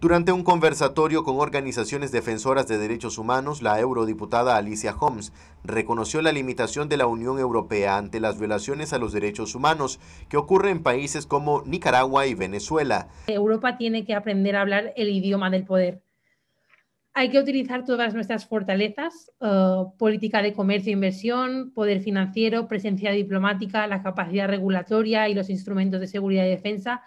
Durante un conversatorio con organizaciones defensoras de derechos humanos, la eurodiputada Alicia Holmes reconoció la limitación de la Unión Europea ante las violaciones a los derechos humanos que ocurren en países como Nicaragua y Venezuela. Europa tiene que aprender a hablar el idioma del poder. Hay que utilizar todas nuestras fortalezas, eh, política de comercio e inversión, poder financiero, presencia diplomática, la capacidad regulatoria y los instrumentos de seguridad y defensa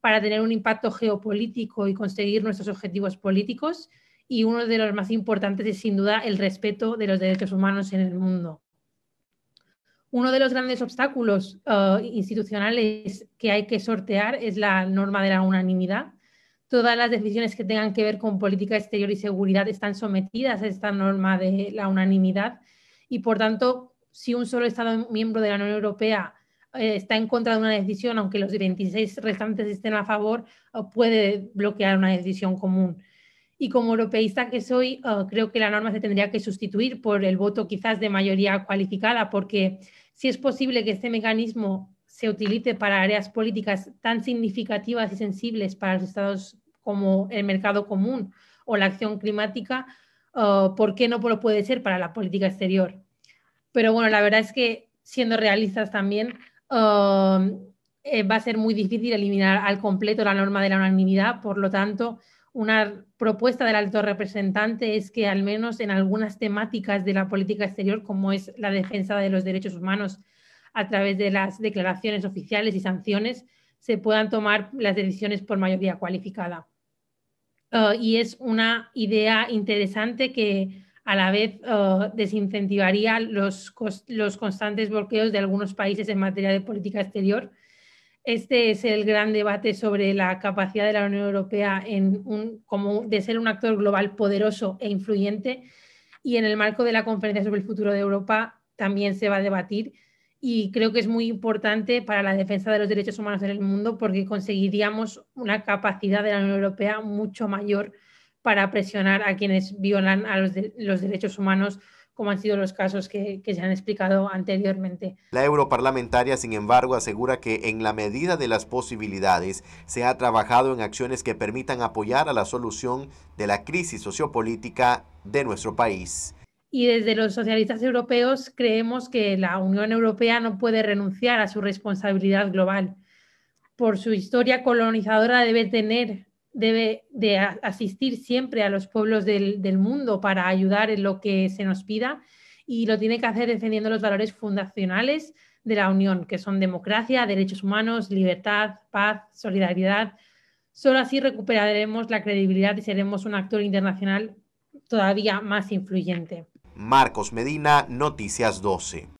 para tener un impacto geopolítico y conseguir nuestros objetivos políticos. Y uno de los más importantes es sin duda el respeto de los derechos humanos en el mundo. Uno de los grandes obstáculos eh, institucionales que hay que sortear es la norma de la unanimidad. Todas las decisiones que tengan que ver con política exterior y seguridad están sometidas a esta norma de la unanimidad y, por tanto, si un solo Estado miembro de la Unión Europea eh, está en contra de una decisión, aunque los 26 restantes estén a favor, puede bloquear una decisión común. Y como europeísta que soy, eh, creo que la norma se tendría que sustituir por el voto quizás de mayoría cualificada, porque si es posible que este mecanismo se utilice para áreas políticas tan significativas y sensibles para los estados como el mercado común o la acción climática, eh, ¿por qué no lo puede ser para la política exterior? Pero bueno, la verdad es que siendo realistas también, Um, eh, va a ser muy difícil eliminar al completo la norma de la unanimidad. Por lo tanto, una propuesta del alto representante es que al menos en algunas temáticas de la política exterior, como es la defensa de los derechos humanos a través de las declaraciones oficiales y sanciones, se puedan tomar las decisiones por mayoría cualificada. Uh, y es una idea interesante que a la vez desincentivaría los, constantes bloqueos de algunos países en materia de política exterior. Este es el gran debate sobre la capacidad de la Unión Europea en como de ser un actor global poderoso e influyente. Y en el marco de la Conferencia sobre el Futuro de Europa también se va a debatir y creo que es muy importante para la defensa de los derechos humanos en el mundo porque conseguiríamos una capacidad de la Unión Europea mucho mayor para presionar a quienes violan a los, derechos humanos como han sido los casos que, se han explicado anteriormente. La europarlamentaria, sin embargo, asegura que en la medida de las posibilidades se ha trabajado en acciones que permitan apoyar a la solución de la crisis sociopolítica de nuestro país. Y desde los socialistas europeos creemos que la Unión Europea no puede renunciar a su responsabilidad global. Por su historia colonizadora debe tener debe de asistir siempre a los pueblos del, del mundo para ayudar en lo que se nos pida y lo tiene que hacer defendiendo los valores fundacionales de la Unión, que son democracia, derechos humanos, libertad, paz, solidaridad. Solo así recuperaremos la credibilidad y seremos un actor internacional todavía más influyente. Marcos Medina, Noticias 12.